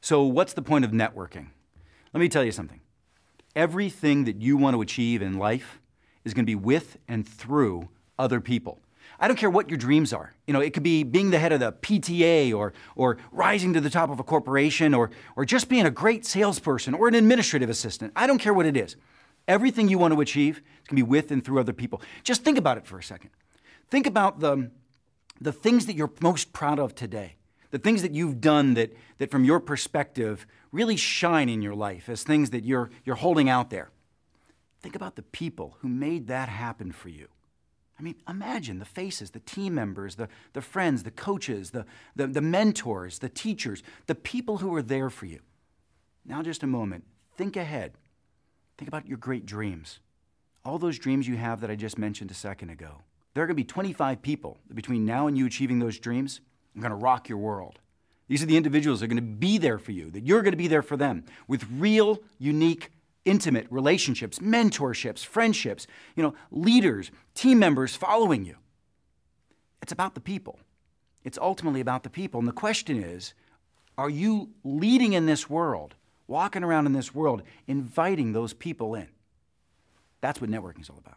So, what's the point of networking? Let me tell you something. Everything that you want to achieve in life is going to be with and through other people. I don't care what your dreams are. You know, it could be being the head of the PTA or, or rising to the top of a corporation or, or just being a great salesperson or an administrative assistant. I don't care what it is. Everything you want to achieve is going to be with and through other people. Just think about it for a second. Think about the, the things that you're most proud of today the things that you've done that, that from your perspective really shine in your life as things that you're, you're holding out there. Think about the people who made that happen for you. I mean, imagine the faces, the team members, the, the friends, the coaches, the, the, the mentors, the teachers, the people who were there for you. Now, just a moment, think ahead. Think about your great dreams. All those dreams you have that I just mentioned a second ago. There are going to be 25 people between now and you achieving those dreams I'm going to rock your world. These are the individuals that are going to be there for you, that you're going to be there for them with real, unique, intimate relationships, mentorships, friendships, you know, leaders, team members following you. It's about the people. It's ultimately about the people. And the question is are you leading in this world, walking around in this world, inviting those people in? That's what networking is all about.